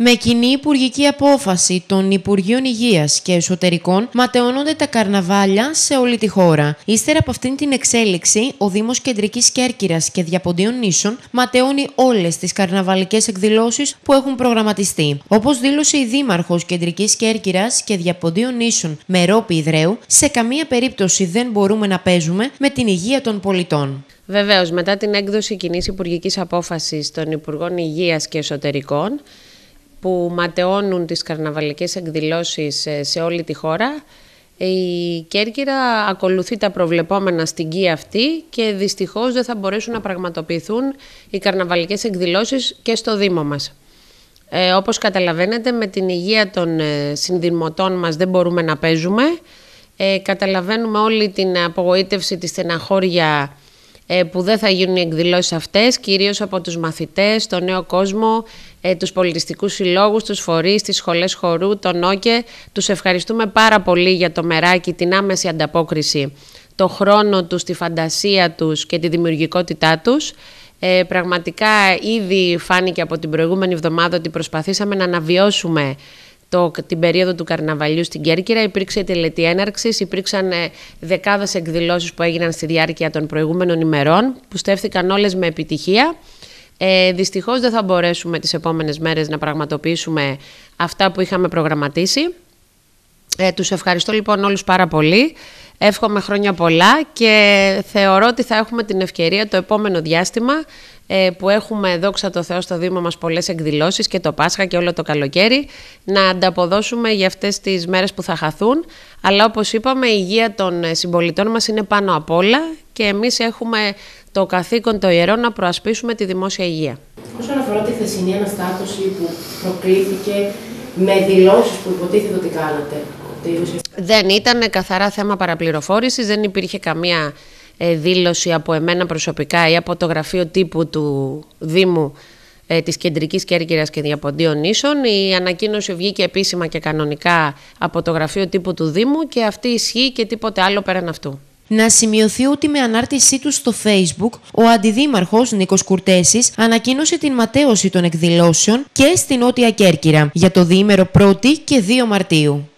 Με κοινή υπουργική απόφαση των Υπουργείων Υγείας και Εσωτερικών, ματαιώνονται τα καρναβάλια σε όλη τη χώρα. Ύστερα από αυτήν την εξέλιξη, ο Δήμος Κεντρικής Κέρκυρας και Διαποντίων Νήσων ματαιώνει όλες τις καρναβαλικές εκδηλώσεις που έχουν προγραμματιστεί. Όπως δήλωσε η Δήμαρχος Κεντρικής Κέρκυρας και Διαποντίων Νήσων, Μερόπη Ιδραίου, σε καμία περίπτωση δεν μπορούμε να παίζουμε με την υγεία των πολιτών. Βεβαίως, μετά την έκδοση κοινής υπουργικής απόφασης των Υπουργών Υγείας και Εσωτερικών, που ματαιώνουν τις καρναβαλικές εκδηλώσεις ε, σε όλη τη χώρα. Η Κέρκυρα ακολουθεί τα προβλεπόμενα στην αυτή και δυστυχώς δεν θα μπορέσουν να πραγματοποιηθούν οι καρναβαλικές εκδηλώσεις και στο Δήμο μας. Ε, όπως καταλαβαίνετε με την υγεία των ε, συνδυμωτών μας δεν μπορούμε να παίζουμε. Ε, καταλαβαίνουμε όλη την απογοήτευση, τη στεναχώρια ε, που δεν θα γίνουν οι εκδηλώσεις αυτές, κυρίως από τους μαθητές, τον νέο κόσμο, ε, τους πολιτιστικούς συλλόγους, τους φορείς, τις σχολές χορού, τον ΟΚΕ. Τους ευχαριστούμε πάρα πολύ για το μεράκι, την άμεση ανταπόκριση, το χρόνο τους, τη φαντασία τους και τη δημιουργικότητά τους. Ε, πραγματικά ήδη φάνηκε από την προηγούμενη εβδομάδα ότι προσπαθήσαμε να αναβιώσουμε το, την περίοδο του καρναβαλιού στην Κέρκυρα. Υπήρξε τελετή έναρξης, υπήρξαν ε, δεκάδες εκδηλώσεις που έγιναν στη διάρκεια των προηγούμενων ημερών, που στέφθηκαν όλες με επιτυχία. Ε, Δυστυχώς δεν θα μπορέσουμε τις επόμενες μέρες να πραγματοποιήσουμε αυτά που είχαμε προγραμματίσει. Ε, τους ευχαριστώ λοιπόν όλους πάρα πολύ. Εύχομαι χρόνια πολλά και θεωρώ ότι θα έχουμε την ευκαιρία το επόμενο διάστημα ε, που έχουμε δόξα το Θεό στο Δήμο μας πολλές εκδηλώσεις και το Πάσχα και όλο το καλοκαίρι να ανταποδώσουμε για αυτές τις μέρες που θα χαθούν αλλά όπως είπαμε η υγεία των ε, συμπολιτών μας είναι πάνω απ' όλα και εμείς έχουμε το καθήκον το ιερό να προασπίσουμε τη δημόσια υγεία. Όσον αφορά τη θεσινή αναστάτωση που προκλήθηκε με δηλώσεις που υποτίθεται ότι κάνατε, δεν ήταν καθαρά θέμα παραπληροφόρησης, δεν υπήρχε καμία ε, δήλωση από εμένα προσωπικά ή από το γραφείο τύπου του Δήμου ε, της Κεντρικής Κέρκυρας και Διαποντίων Ίσων. Η ανακοίνωση βγήκε επίσημα και κανονικά από το γραφείο τύπου του Δήμου και αυτή ισχύει και τίποτε άλλο πέραν αυτού. Να σημειωθεί ότι με ανάρτησή του στο Facebook, ο αντιδήμαρχος Νίκος Κουρτέσης ανακοίνωσε την ματέωση των εκδηλώσεων και στην Νότια Κέρκυρα για το διήμερο 1η και 2 Μαρτίου.